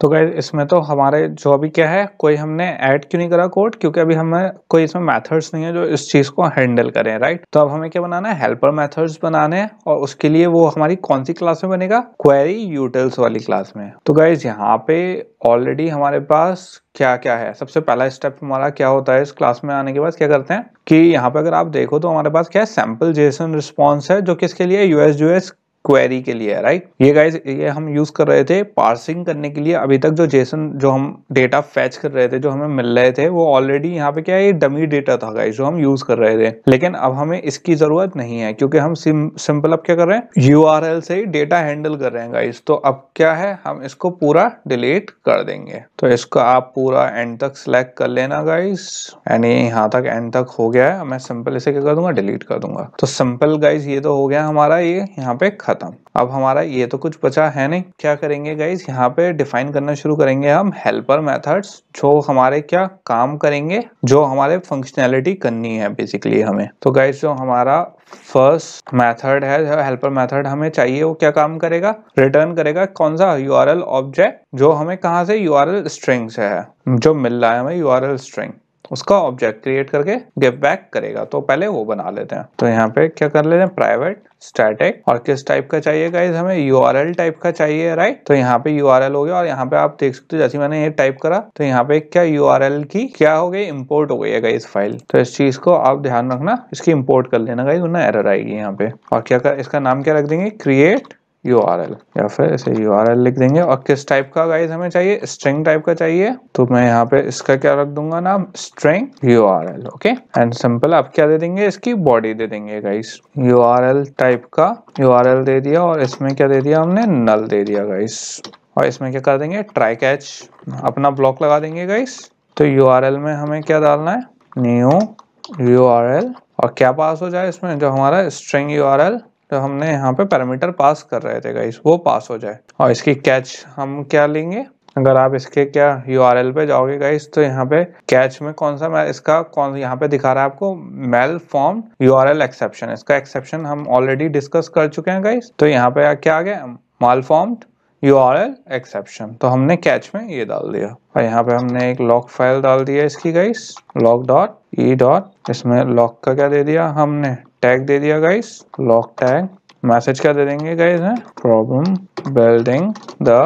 तो गाइज इसमें तो हमारे जो अभी क्या है कोई हमने ऐड क्यों नहीं करा कोड क्योंकि अभी हमें कोई इसमें मेथड्स नहीं है जो इस चीज को हैंडल करें राइट तो अब हमें क्या बनाना है हेल्पर मेथड्स बनाने हैं और उसके लिए वो हमारी कौन सी क्लास में बनेगा क्वेरी यूटिल्स वाली क्लास में तो गाइज यहाँ पे ऑलरेडी हमारे पास क्या क्या है सबसे पहला स्टेप हमारा क्या होता है इस क्लास में आने के बाद क्या करते हैं कि यहाँ पे अगर आप देखो तो हमारे पास क्या है सैम्पल जेसन रिस्पॉन्स है जो किसके लिए यूएस यूएस क्वेरी के लिए राइट ये गाइज ये हम यूज कर रहे थे पार्सिंग करने के लिए अभी तक जो जेसन जो हम डेटा फैच कर रहे थे जो हमें मिल रहे थे वो ऑलरेडी यहाँ पे क्या है ये डमी डेटा था गाइज जो हम यूज कर रहे थे लेकिन अब हमें इसकी जरूरत नहीं है क्योंकि हम सिंपल अब क्या कर रहे हैं यू से ही डेटा हैंडल कर रहे हैं गाइज तो अब क्या है हम इसको पूरा डिलीट कर देंगे तो इसको आप पूरा एंड तक सिलेक्ट कर लेना गाइज यानी यहाँ तक एंड तक हो गया है मैं सिंपल इसे क्या कर दूंगा डिलीट कर दूंगा तो सिंपल गाइज ये तो हो गया हमारा ये यहाँ पे खत्म ख़त्म अब हमारा ये तो कुछ बचा है नहीं क्या करेंगे गाइज यहाँ पे डिफाइन करना शुरू करेंगे हम हेल्पर मेथड्स जो हमारे क्या काम करेंगे जो हमारे फंक्शनैलिटी करनी है बेसिकली हमें तो गाइज जो हमारा फर्स्ट मेथड है जो हेल्पर मेथड हमें चाहिए वो क्या काम करेगा रिटर्न करेगा कौन सा यूआरएल ऑब्जेक्ट जो हमें कहा से यूआरएल स्ट्रिंग से है जो मिल रहा है हमें यूआरएल स्ट्रिंग उसका ऑब्जेक्ट क्रिएट करके गिव बैक करेगा तो पहले वो बना लेते हैं तो यहाँ पे क्या कर लेते हैं प्राइवेट स्टैटिक और किस टाइप का चाहिए गाइज हमें यू टाइप का चाहिए राइट तो यहाँ पे यू हो गया और यहाँ पे आप देख सकते हो जैसे मैंने ये टाइप करा तो यहाँ पे क्या यू की क्या हो गई इम्पोर्ट हो गई है गाइज फाइल तो इस चीज को आप ध्यान रखना इसकी इम्पोर्ट कर लेना गाइज वरना एरर आएगी यहाँ पे और क्या कर इसका नाम क्या रख देंगे क्रिएट यू आर एल या फिर इसे यू आर एल लिख देंगे और किस टाइप का गाइज हमें चाहिए स्ट्रिंग टाइप का चाहिए तो मैं यहाँ पे इसका क्या रख दूंगा नाम string U R L okay and simple आप क्या दे देंगे इसकी बॉडी दे देंगे guys U R L type का यू आर एल दे दिया और इसमें क्या दे दिया हमने नल दे दिया गाइस और इसमें क्या कर देंगे ट्राई कैच अपना ब्लॉक लगा देंगे गाइस तो यू आर एल में हमें क्या डालना है न्यू यू आर एल और क्या पास हो जाए इसमें जो हमारा स्ट्रिंग यू आर एल तो हमने यहाँ पे पैरामीटर पास कर रहे थे गाइस वो पास हो जाए और इसकी कैच हम क्या लेंगे अगर आप इसके क्या यू आर एल पे जाओगे गाइस तो यहाँ पे कैच में कौन सा इसका कौन यहाँ पे दिखा रहा है आपको मेल फॉर्म यू एक्सेप्शन इसका एक्सेप्शन हम ऑलरेडी डिस्कस कर चुके हैं गाइस तो यहाँ पे क्या आ गया malformed U R L exception तो हमने कैच में ये डाल दिया और यहाँ पे हमने एक लॉक फाइल डाल दिया इसकी guys log dot E dot इसमें लॉक का क्या दे दिया हमने टैग दे दिया गाइस लॉक टैग मैसेज क्या दे देंगे गाइस है problem building the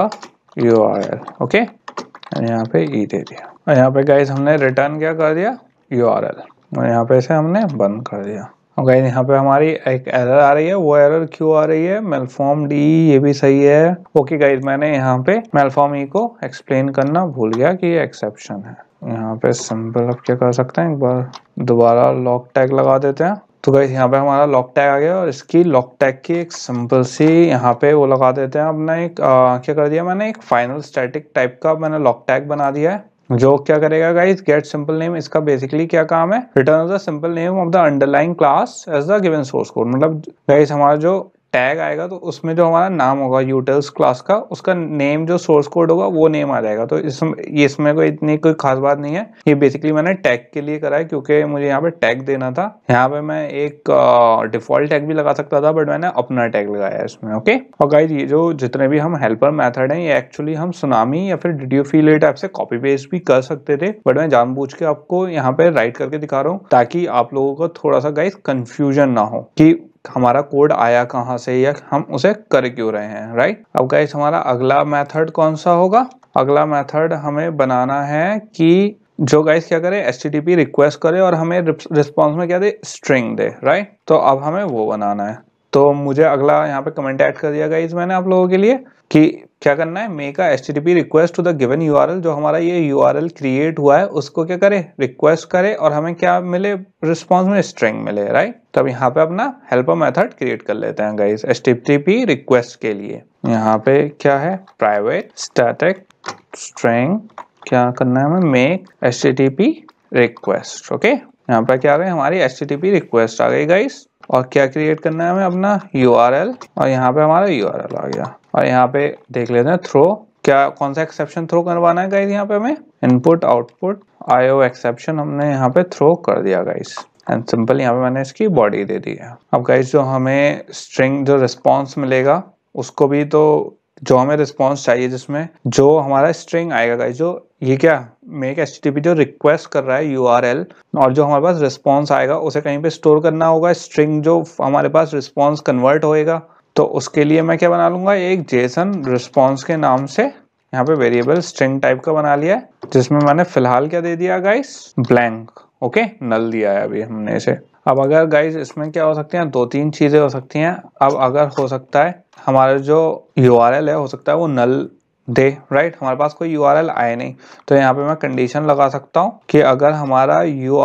U R L okay यहाँ पे ई e दे दिया और यहाँ पे गाइस हमने रिटर्न क्या कर दिया यू आर एल और यहाँ पे इसे हमने बंद कर दिया और गाइस यहाँ पे हमारी एक एरर आ रही है वो एरर क्यों आ रही है मेलफॉर्म डी ये भी सही है ओके okay गाइस मैंने यहाँ पे मेलफॉर्म ई e को एक्सप्लेन करना भूल गया कि ये एक्सेप्शन है यहाँ पे सिंपल अब क्या कर सकते हैं एक बार दोबारा लॉक टैग लगा देते हैं तो गई यहाँ पे हमारा लॉक टैग आ गया और इसकी लॉक टैग की एक सिंपल सी यहाँ पे वो लगा देते हैं अपना एक आ, क्या कर दिया मैंने एक फाइनल स्टैटिक टाइप का मैंने लॉक टैग बना दिया है जो क्या करेगा गाइज गेट सिंपल नेम इसका बेसिकली क्या काम है return the simple name of the underline class as the given source code मतलब गाइज हमारा जो टैग आएगा तो उसमें जो हमारा नाम होगा यूटल्स क्लास का उसका नेम जो सोर्स कोड होगा वो नेम आ जाएगा तो इसमें इसमें कोई इतनी कोई खास बात नहीं है ये बेसिकली मैंने टैग के लिए करा है क्योंकि मुझे यहाँ पे टैग देना था यहाँ पे मैं एक डिफॉल्ट टैग भी लगा सकता था बट मैंने अपना टैग लगाया है इसमें ओके और गाइज ये जो जितने भी हम हेल्पर मैथड है ये एक्चुअली हम सुनामी या फिर डिडियो फील टाइप से कॉपी पेस्ट भी कर सकते थे बट मैं जानबूझ के आपको यहाँ पे राइट करके दिखा रहा हूँ ताकि आप लोगों को थोड़ा सा गाइज कंफ्यूजन ना हो कि हमारा कोड आया कहाँ से या हम उसे कर क्यों रहे हैं राइट अब गाइस हमारा अगला मेथड कौन सा होगा अगला मेथड हमें बनाना है कि जो गाइस क्या करे एस टी रिक्वेस्ट करे और हमें रिस्पॉन्स में क्या दे स्ट्रिंग दे राइट तो अब हमें वो बनाना है तो मुझे अगला यहाँ पे कमेंट ऐड कर दिया गाइज मैंने आप लोगों के लिए कि क्या करना है make a H T request to the given U जो हमारा ये यू क्रिएट हुआ है उसको क्या करे रिक्वेस्ट करे और हमें क्या मिले रिस्पॉन्स में स्ट्रिंग मिले राइट तो अब यहाँ पे अपना हेल्पर मेथड क्रिएट कर लेते हैं गाइज एच टी रिक्वेस्ट के लिए यहाँ पे क्या है प्राइवेट स्टैटिक स्ट्रिंग क्या करना है हमें make H T request okay यहाँ पे क्या आ गई हमारी एच टी रिक्वेस्ट आ गई गाइस और क्या क्रिएट करना है हमें अपना यू और यहाँ पे हमारा यू आ गया और यहाँ पे देख लेते हैं थ्रो क्या कौन सा एक्सेप्शन थ्रो करवाना है गाइस यहाँ पे हमें इनपुट आउटपुट आईओ एक्सेप्शन हमने यहाँ पे थ्रो कर दिया गाइस एंड सिंपल यहाँ पे मैंने इसकी बॉडी दे दी है अब गाइस जो हमें स्ट्रिंग जो रिस्पॉन्स मिलेगा उसको भी तो जो हमें रिस्पॉन्स चाहिए जिसमें जो हमारा स्ट्रिंग आएगा गाइस जो ये क्या मेक एच जो रिक्वेस्ट कर रहा है यू और जो हमारे पास रिस्पॉन्स आएगा उसे कहीं पे स्टोर करना होगा स्ट्रिंग जो हमारे पास रिस्पॉन्स कन्वर्ट होएगा तो उसके लिए मैं क्या बना लूंगा एक जेसन रिस्पॉन्स के नाम से यहाँ पे वेरिएबल स्ट्रिंग टाइप का बना लिया है जिसमें मैंने फिलहाल क्या दे दिया गाइस ब्लैंक ओके नल दिया है अभी हमने इसे अब अगर गाइस इसमें क्या हो सकती हैं दो तीन चीज़ें हो सकती हैं अब अगर हो सकता है हमारा जो यू है हो सकता है वो नल दे राइट हमारे पास कोई यू आए नहीं तो यहाँ पे मैं कंडीशन लगा सकता हूँ कि अगर हमारा यू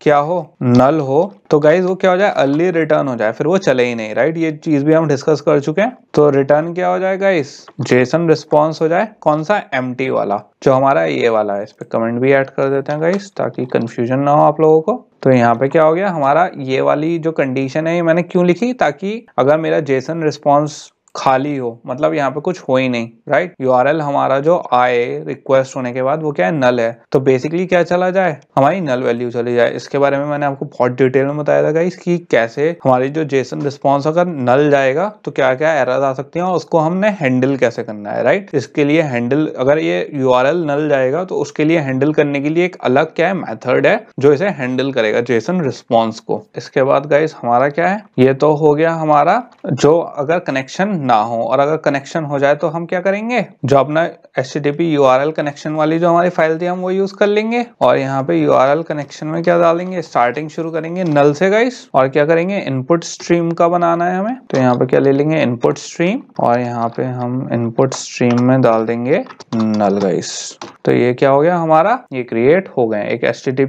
क्या हो नल हो तो गाइज वो क्या हो जाए अर्ली रिटर्न हो जाए फिर वो चले ही नहीं राइट ये चीज भी हम डिस्कस कर चुके हैं तो रिटर्न क्या हो जाए गाइस जेसन रिस्पॉन्स हो जाए कौन सा एम वाला जो हमारा ये वाला है इस पर कमेंट भी ऐड कर देते हैं गाइस ताकि कंफ्यूजन ना हो आप लोगों को तो यहाँ पे क्या हो गया हमारा ये वाली जो कंडीशन है ये मैंने क्यों लिखी ताकि अगर मेरा जेसन रिस्पॉन्स खाली हो मतलब यहाँ पे कुछ हो ही नहीं राइट यू हमारा जो आए रिक्वेस्ट होने के बाद वो क्या है नल है तो बेसिकली क्या चला जाए हमारी नल वैल्यू चली जाए इसके बारे में मैंने आपको बहुत डिटेल में बताया था कि कैसे हमारी जो जेसन रिस्पॉन्स अगर नल जाएगा तो क्या क्या एरर आ सकती है और उसको हमने हैंडल कैसे करना है राइट इसके लिए हैंडल अगर ये यू नल जाएगा तो उसके लिए हैंडल करने के लिए एक अलग क्या है मैथड है जो इसे हैंडल करेगा जेसन रिस्पॉन्स को इसके बाद गाइस हमारा क्या है ये तो हो गया हमारा जो अगर कनेक्शन ना हो और अगर कनेक्शन हो जाए तो हम क्या करेंगे जो अपना एच टी कनेक्शन वाली जो हमारी फाइल थी हम वो यूज कर लेंगे और यहाँ पे यू कनेक्शन में क्या डालेंगे स्टार्टिंग शुरू करेंगे नल से गाइस और क्या करेंगे इनपुट स्ट्रीम का बनाना है हमें तो यहाँ पे क्या ले लेंगे इनपुट स्ट्रीम और यहाँ पे हम इनपुट स्ट्रीम में डाल देंगे नल गाइस तो ये क्या हो गया हमारा ये क्रिएट हो गए एक एस टी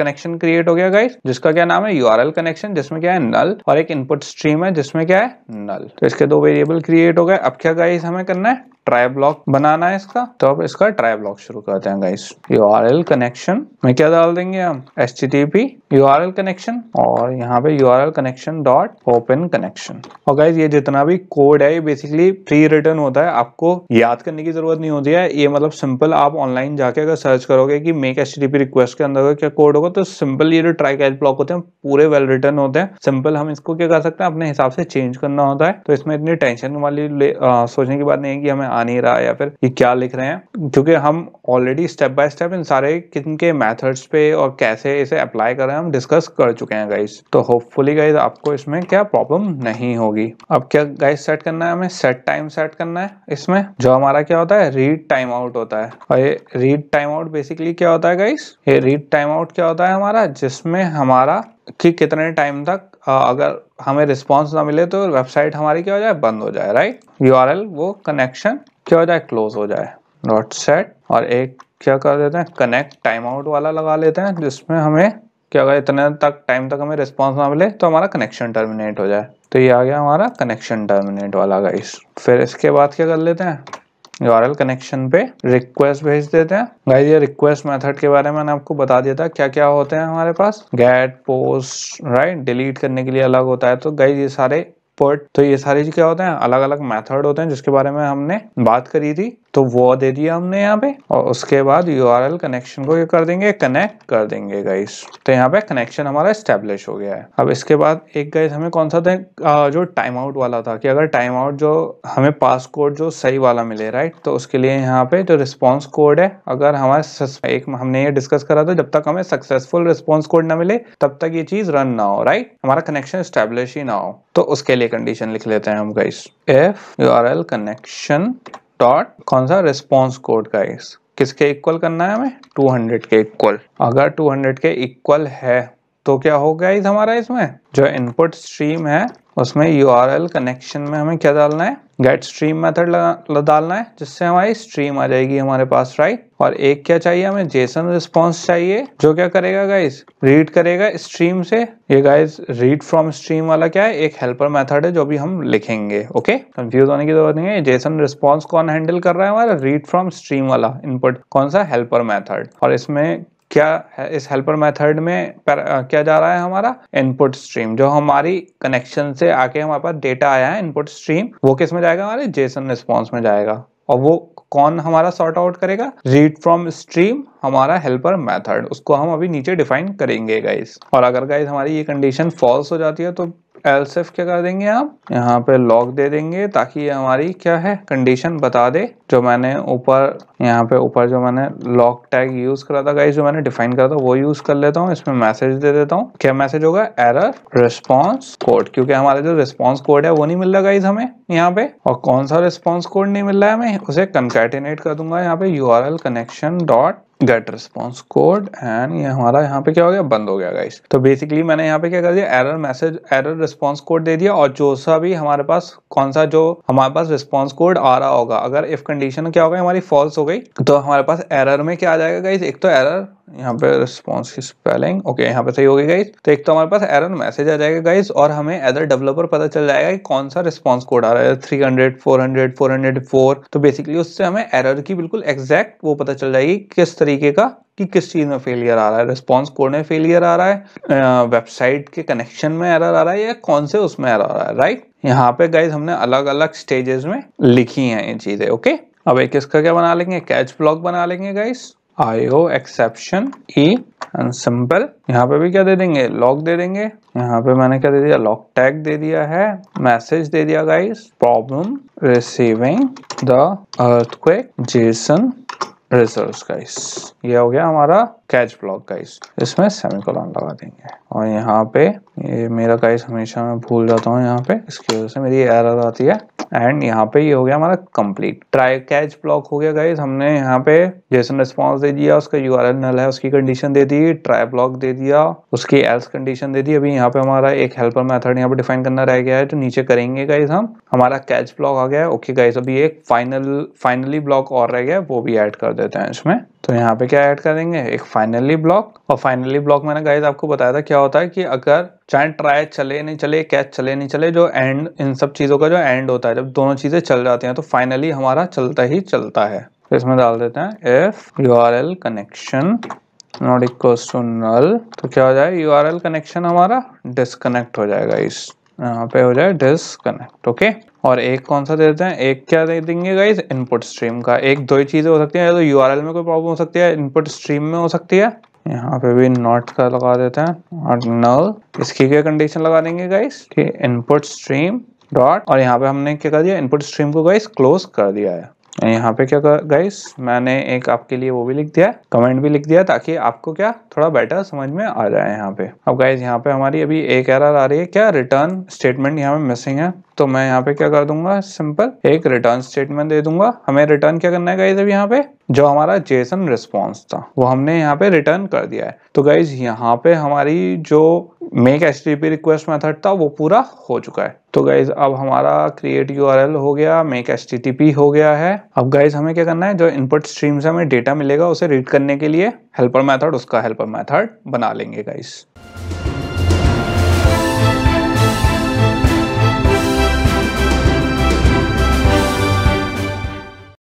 कनेक्शन क्रिएट हो गया गाइस जिसका क्या नाम है यू कनेक्शन जिसमें क्या है नल और एक इनपुट स्ट्रीम है जिसमें क्या है नल तो इसके दो वेरिएबल क्रिएट हो गया अब क्या गाइस हमें करना है ट्राई ब्लॉक बनाना है इसका तो अब इसका ट्राई ब्लॉक शुरू करते हैं guys U R L connection में क्या डाल देंगे हम H T T P U R L connection और यहाँ पे U R L connection dot open connection और गाइस ये जितना भी कोड है ये बेसिकली प्री रिटर्न होता है आपको याद करने की जरूरत नहीं होती है ये मतलब सिंपल आप ऑनलाइन जाके अगर सर्च करोगे की make H T T P request के अंदर क्या कोड होगा तो सिंपल ये जो ट्राई कैच ब्लॉक होते हैं पूरे वेल रिटर्न होते हैं सिंपल हम इसको क्या कर सकते हैं अपने हिसाब से चेंज करना होता है तो इसमें इतनी टेंशन वाली सोचने की बात नहीं है कि हमें आ नहीं रहा या फिर ये क्या लिख रहे हैं क्योंकि हम ऑलरेडी स्टेप बाय स्टेप इन सारे किन के मैथड्स पे और कैसे इसे अप्लाई कर रहे हैं हम डिस्कस कर चुके हैं गाइज तो होपफुली गाइज आपको इसमें क्या प्रॉब्लम नहीं होगी अब क्या गाइज सेट करना है हमें सेट टाइम सेट करना है इसमें जो हमारा क्या होता है रीड टाइम आउट होता है और ये रीड टाइम आउट बेसिकली क्या होता है गाइस ये रीड टाइम आउट क्या होता है हमारा जिसमें हमारा कि कितने टाइम तक अगर हमें रिस्पॉन्स ना मिले तो वेबसाइट हमारी क्या हो जाए बंद हो जाए राइट यू वो कनेक्शन क्या हो जाए क्लोज हो जाए डॉट सेट और एक क्या कर देते हैं कनेक्ट टाइम आउट वाला लगा लेते हैं जिसमें हमें क्या अगर इतने तक टाइम तक हमें रिस्पॉन्स ना मिले तो हमारा कनेक्शन टर्मिनेट हो जाए तो ये आ गया हमारा कनेक्शन टर्मिनेट वाला गाइस फिर इसके बाद क्या कर लेते हैं URL कनेक्शन पे रिक्वेस्ट भेज देते हैं गाइस ये रिक्वेस्ट मेथड के बारे में मैंने आपको बता दिया था क्या क्या होते हैं हमारे पास गेट पोस्ट राइट डिलीट करने के लिए अलग होता है तो गाइस ये सारे पोर्ट तो ये सारी क्या होते हैं अलग अलग मेथड होते हैं जिसके बारे में हमने बात करी थी तो वो दे दिया हमने यहाँ पे और उसके बाद यूआरएल कनेक्शन को ये कर देंगे कनेक्ट कर देंगे गाइस तो यहाँ पे कनेक्शन हमारा स्टेब्लिश हो गया है अब इसके बाद एक गाइस हमें कौन सा था जो टाइम आउट वाला था कि अगर टाइम आउट जो हमें पास कोड जो सही वाला मिले राइट तो उसके लिए यहाँ पे जो रिस्पॉन्स कोड है अगर हमारे एक हमने ये डिस्कस करा था जब तक हमें सक्सेसफुल रिस्पॉन्स कोड ना मिले तब तक ये चीज रन ना हो राइट हमारा कनेक्शन स्टेब्लिश ही ना हो तो उसके लिए कंडीशन लिख लेते हैं हम guys if U R L connection dot कौन सा रिस्पॉन्स कोड का इस किसके इक्वल करना है हमें 200 के इक्वल अगर 200 के इक्वल है तो क्या होगा इस हमारा इसमें जो इनपुट स्ट्रीम है उसमें यू आर एल कनेक्शन में हमें क्या डालना है गेट स्ट्रीम मेथड डालना है जिससे हमारी स्ट्रीम आ जाएगी हमारे पास राइट और एक क्या चाहिए हमें जेसन रिस्पॉन्स चाहिए जो क्या करेगा गाइज रीड करेगा स्ट्रीम से ये गाइज रीड फ्रॉम स्ट्रीम वाला क्या है एक हेल्पर मेथड है जो भी हम लिखेंगे ओके कंफ्यूज होने की जरूरत नहीं है जेसन रिस्पॉन्स कौन हैंडल कर रहा है हमारा रीड फ्रॉम स्ट्रीम वाला इनपुट कौन सा हेल्पर मैथड और इसमें क्या है इस हेल्पर मेथड में पर, आ, क्या जा रहा है हमारा इनपुट स्ट्रीम जो हमारी कनेक्शन से आके हमारे पास डेटा आया है इनपुट स्ट्रीम वो किस में जाएगा हमारे जेसन रिस्पॉन्स में जाएगा और वो कौन हमारा सॉर्ट आउट करेगा रीड फ्रॉम स्ट्रीम हमारा हेल्पर मेथड उसको हम अभी नीचे डिफाइन करेंगे गाइस और अगर गाइस हमारी ये कंडीशन फॉल्स हो जाती है तो एल्सेफ क्या कर देंगे आप यहाँ पे लॉक दे देंगे ताकि ये हमारी क्या है कंडीशन बता दे जो मैंने ऊपर यहाँ पे ऊपर जो मैंने लॉक टैग यूज करा था गाइस जो मैंने डिफाइन करा था वो यूज कर लेता हूँ इसमें मैसेज दे देता हूँ क्या मैसेज होगा एरर रिस्पॉन्स कोड क्योंकि हमारा जो रिस्पॉन्स कोड है वो नहीं मिल रहा गाइज हमें यहाँ पे और कौन सा रिस्पॉन्स कोड नहीं मिल रहा है हमें उसे कंकेटिनेट कर दूंगा यहाँ पे U connection dot get response code and ये हमारा यहाँ पे क्या हो गया बंद हो गया गाइस तो बेसिकली मैंने यहाँ पे क्या कर दिया error message error response code दे दिया और जो सा भी हमारे पास कौन सा जो हमारे पास रिस्पॉन्स कोड आ रहा होगा अगर इफ कंडीशन क्या होगा हमारी फॉल्स हो गई तो हमारे पास एरर में क्या आ जाएगा गाइस एक तो एरर यहाँ पे रिस्पॉन्स की स्पेलिंग ओके यहाँ पे सही होगी गाइज तो एक तो हमारे पास एरर मैसेज आ जाएगा गाइज और हमें अ डेवलपर पता चल जाएगा कि कौन सा रिस्पॉन्स कोड आ रहा है three hundred four hundred four hundred four तो बेसिकली उससे हमें एरर की बिल्कुल एग्जैक्ट वो पता चल जाएगी किस तरीके का कि किस चीज़ में फेलियर आ रहा है रिस्पॉन्स कोड में फेलियर आ रहा है वेबसाइट के कनेक्शन में एरर आ रहा है या कौन से उसमें एरर आ रहा है राइट यहाँ पे गाइज हमने अलग अलग स्टेजेस में लिखी है ये चीज़ें ओके अब एक इसका क्या बना लेंगे कैच ब्लॉक बना लेंगे guys IO exception e simple यहाँ पे भी क्या दे देंगे लॉक दे देंगे यहाँ पे मैंने क्या दे दिया लॉक टैग दे दिया है मैसेज दे दिया guys problem receiving the earthquake JSON result guys ये हो गया हमारा कैच ब्लॉक गाइस इसमें सेमिकोलन लगा देंगे और यहाँ पे ये मेरा गाइस हमेशा मैं भूल जाता हूँ यहाँ पे इसकी वजह से मेरी एरर आती है एंड यहाँ पे ये हो गया हमारा कंप्लीट ट्राई कैच ब्लॉक हो गया गाइस हमने यहाँ पे जैसन रिस्पॉन्स दे दिया उसका यू नल है उसकी कंडीशन दे दी ट्राई ब्लॉक दे दिया उसकी एल्स कंडीशन दे दी अभी यहाँ पे हमारा एक हेल्पर मेथड यहाँ पे डिफाइन करना रह गया है तो नीचे करेंगे गाइज हम हमारा कैच ब्लॉक आ गया है ओके गाइज अभी एक फाइनल फाइनली ब्लॉक और रह गया है वो भी एड कर देते हैं इसमें तो यहाँ पे क्या ऐड करेंगे एक फाइनली ब्लॉक और फाइनली ब्लॉक मैंने गाइज आपको बताया था क्या होता है कि अगर चाहे ट्राई चले नहीं चले कैच चले नहीं चले जो एंड इन सब चीज़ों का जो एंड होता है जब दोनों चीज़ें चल जाती हैं तो फाइनली हमारा चलता ही चलता है तो इसमें डाल देते हैं if U R L connection not equal to null तो क्या हो जाए यू आर एल कनेक्शन हमारा डिसकनेक्ट हो जाएगा इस यहाँ पे हो जाए डिसकनेक्ट ओके और एक कौन सा देते हैं एक क्या दे देंगे गाइज इनपुट स्ट्रीम का एक दो ही चीज़ें हो सकती हैं या तो यू में कोई प्रॉब्लम हो सकती है इनपुट स्ट्रीम में हो सकती है यहाँ पे भी नॉट का लगा देते हैं और नल इसकी क्या कंडीशन लगा देंगे गाइस कि इनपुट स्ट्रीम डॉट और यहाँ पे हमने क्या कर दिया इनपुट स्ट्रीम को गाइस क्लोज कर दिया है यहाँ पे क्या गाइस मैंने एक आपके लिए वो भी लिख दिया कमेंट भी लिख दिया ताकि आपको क्या थोड़ा बेटर समझ में आ जाए यहाँ पे अब गाइज यहाँ पे हमारी अभी एक एरर आ रही है क्या रिटर्न स्टेटमेंट यहाँ पे मिसिंग है तो मैं यहाँ पे क्या कर दूंगा सिंपल एक रिटर्न स्टेटमेंट दे दूंगा हमें रिटर्न क्या करना है गाइज अभी यहाँ पे जो हमारा जेसन रिस्पॉन्स था वो हमने यहाँ पे रिटर्न कर दिया है तो गाइज यहाँ पे हमारी जो make H T P request method था वो पूरा हो चुका है तो गाइज अब हमारा क्रिएट यू आर एल हो गया make H T T P हो गया है अब गाइज हमें क्या करना है जो इनपुट स्ट्रीम से हमें डेटा मिलेगा उसे रीड करने के लिए हेल्पर मैथड उसका हेल्पर मैथड बना लेंगे गाइज